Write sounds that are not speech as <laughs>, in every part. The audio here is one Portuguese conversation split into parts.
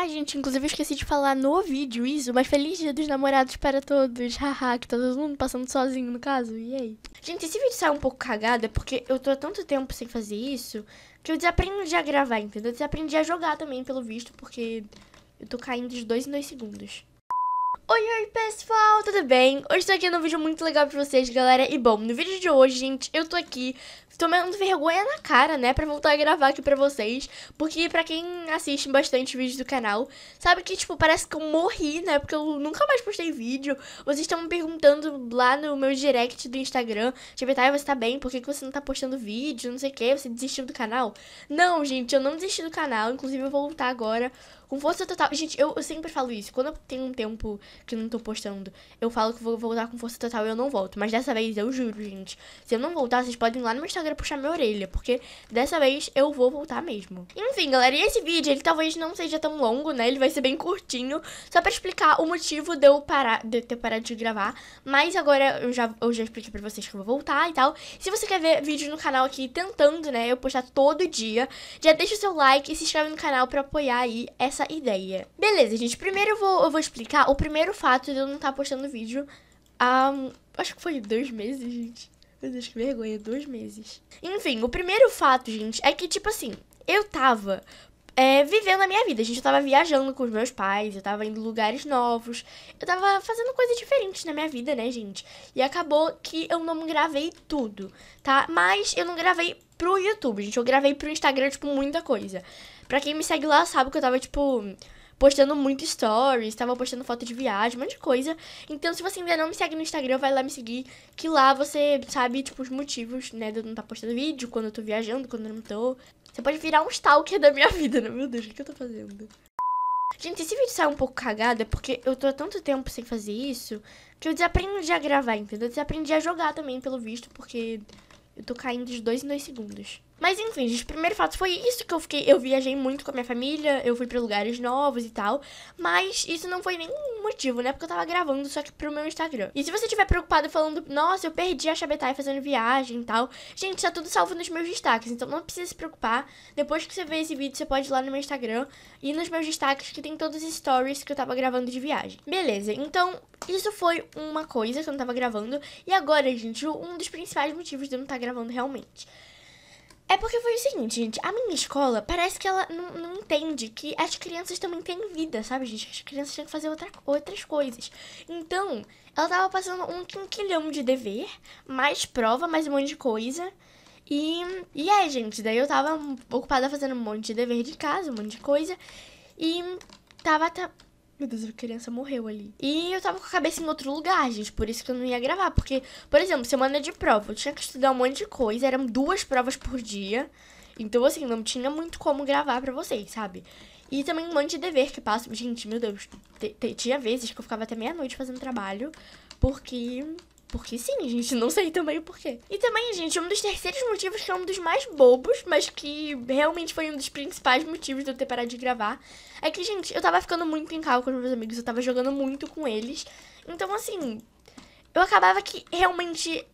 Ah, gente, inclusive eu esqueci de falar no vídeo isso, mas feliz dia dos namorados para todos. Haha, que tá todo mundo passando sozinho no caso. E aí? Gente, esse vídeo sai um pouco cagado é porque eu tô há tanto tempo sem fazer isso que eu desaprendi a gravar, entendeu? Eu desaprendi a jogar também, pelo visto, porque eu tô caindo de dois em dois segundos. Oi, oi pessoal, tudo bem? Hoje estou aqui num vídeo muito legal pra vocês, galera. E bom, no vídeo de hoje, gente, eu tô aqui tomando vergonha na cara, né, pra voltar a gravar aqui pra vocês. Porque pra quem assiste bastante vídeos do canal, sabe que, tipo, parece que eu morri, né, porque eu nunca mais postei vídeo. Vocês estão me perguntando lá no meu direct do Instagram, tipo, tá, você tá bem? Por que, que você não tá postando vídeo, não sei o que, você desistiu do canal? Não, gente, eu não desisti do canal, inclusive eu vou voltar agora com força total. Gente, eu, eu sempre falo isso. Quando eu tenho um tempo que não tô postando, eu falo que vou voltar com força total e eu não volto. Mas dessa vez, eu juro, gente. Se eu não voltar, vocês podem ir lá no meu Instagram puxar minha orelha. Porque dessa vez eu vou voltar mesmo. Enfim, galera, e esse vídeo, ele talvez não seja tão longo, né? Ele vai ser bem curtinho. Só pra explicar o motivo de eu parar, de ter parado de gravar. Mas agora eu já, eu já expliquei pra vocês que eu vou voltar e tal. Se você quer ver vídeo no canal aqui tentando, né? Eu postar todo dia, já deixa o seu like e se inscreve no canal pra apoiar aí essa essa ideia. Beleza, gente. Primeiro eu vou, eu vou explicar o primeiro fato de eu não estar tá postando vídeo há. Acho que foi dois meses, gente. Meu Deus, que vergonha. Dois meses. Enfim, o primeiro fato, gente, é que, tipo assim, eu tava é, vivendo a minha vida. Gente, eu tava viajando com os meus pais, eu tava indo lugares novos, eu tava fazendo coisas diferentes na minha vida, né, gente? E acabou que eu não gravei tudo, tá? Mas eu não gravei pro YouTube, gente. Eu gravei pro Instagram, tipo, muita coisa. Pra quem me segue lá sabe que eu tava, tipo, postando muito stories, tava postando foto de viagem, um monte de coisa. Então, se você ainda não me segue no Instagram, vai lá me seguir, que lá você sabe, tipo, os motivos, né, de eu não estar tá postando vídeo, quando eu tô viajando, quando eu não tô. Você pode virar um stalker da minha <laughs> vida, né? Meu Deus, o que, que eu tô fazendo? Gente, esse vídeo saiu um pouco cagado é porque eu tô há tanto tempo sem fazer isso que eu desaprendi a gravar, entendeu? Eu desaprendi a jogar também, pelo visto, porque eu tô caindo de dois em dois segundos. Mas enfim, gente, primeiro fato foi isso que eu fiquei. Eu viajei muito com a minha família, eu fui para lugares novos e tal. Mas isso não foi nenhum motivo, né? Porque eu tava gravando só que pro meu Instagram. E se você estiver preocupado falando, nossa, eu perdi a Chabetai fazendo viagem e tal, gente, tá tudo salvo nos meus destaques. Então não precisa se preocupar. Depois que você ver esse vídeo, você pode ir lá no meu Instagram e nos meus destaques que tem todos os stories que eu tava gravando de viagem. Beleza, então isso foi uma coisa que eu não tava gravando. E agora, gente, um dos principais motivos de eu não estar tá gravando realmente. É porque foi o seguinte, gente. A minha escola parece que ela não, não entende que as crianças também têm vida, sabe, gente? As crianças têm que fazer outra, outras coisas. Então, ela tava passando um quinquilhão de dever, mais prova, mais um monte de coisa. E, e é, gente, daí eu tava ocupada fazendo um monte de dever de casa, um monte de coisa. E tava meu Deus, a criança morreu ali. E eu tava com a cabeça em outro lugar, gente. Por isso que eu não ia gravar. Porque, por exemplo, semana de prova, eu tinha que estudar um monte de coisa. Eram duas provas por dia. Então, assim, não tinha muito como gravar pra vocês, sabe? E também um monte de dever que passa. Gente, meu Deus. Tinha vezes que eu ficava até meia-noite fazendo trabalho. Porque porque sim, gente não sei também o porquê. E também, gente, é um dos terceiros motivos, que é um dos mais bobos, mas que realmente foi um dos principais motivos de eu ter parado de gravar, é que, gente, eu tava ficando muito em cal com os meus amigos, eu tava jogando muito com eles. Então, assim, eu acabava que realmente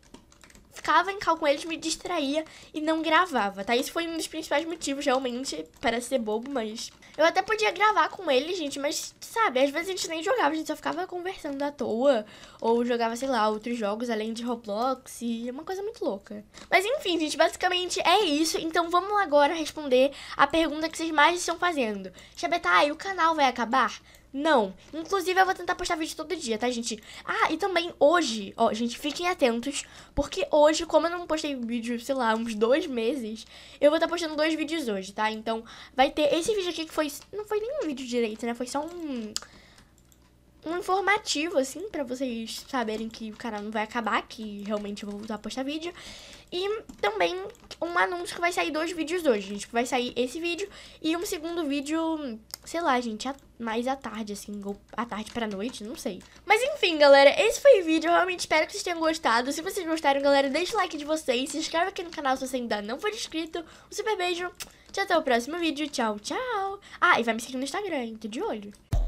ficava em cal com eles, me distraía e não gravava, tá? Isso foi um dos principais motivos, realmente. para ser bobo, mas. Eu até podia gravar com eles, gente, mas, sabe, às vezes a gente nem jogava, a gente só ficava conversando à toa. Ou jogava, sei lá, outros jogos além de Roblox. E é uma coisa muito louca. Mas enfim, gente, basicamente é isso. Então vamos agora responder a pergunta que vocês mais estão fazendo. Xabetai, o canal vai acabar? Não. Inclusive, eu vou tentar postar vídeo todo dia, tá, gente? Ah, e também hoje, ó, gente, fiquem atentos, porque hoje, como eu não postei vídeo, sei lá, uns dois meses, eu vou estar tá postando dois vídeos hoje, tá? Então, vai ter esse vídeo aqui que foi. Não foi nenhum vídeo direito, né? Foi só um um informativo, assim, para vocês saberem que o canal não vai acabar, que realmente eu vou voltar a postar vídeo. E também um anúncio que vai sair dois vídeos hoje, gente. Vai sair esse vídeo e um segundo vídeo, sei lá, gente, mais à tarde, assim, ou à tarde pra noite, não sei. Mas enfim, galera, esse foi o vídeo. Eu realmente espero que vocês tenham gostado. Se vocês gostaram, galera, deixa o like de vocês. Se inscreve aqui no canal se você ainda não for inscrito. Um super beijo. Tchau, até o próximo vídeo. Tchau, tchau. Ah, e vai me seguir no Instagram, tô de olho.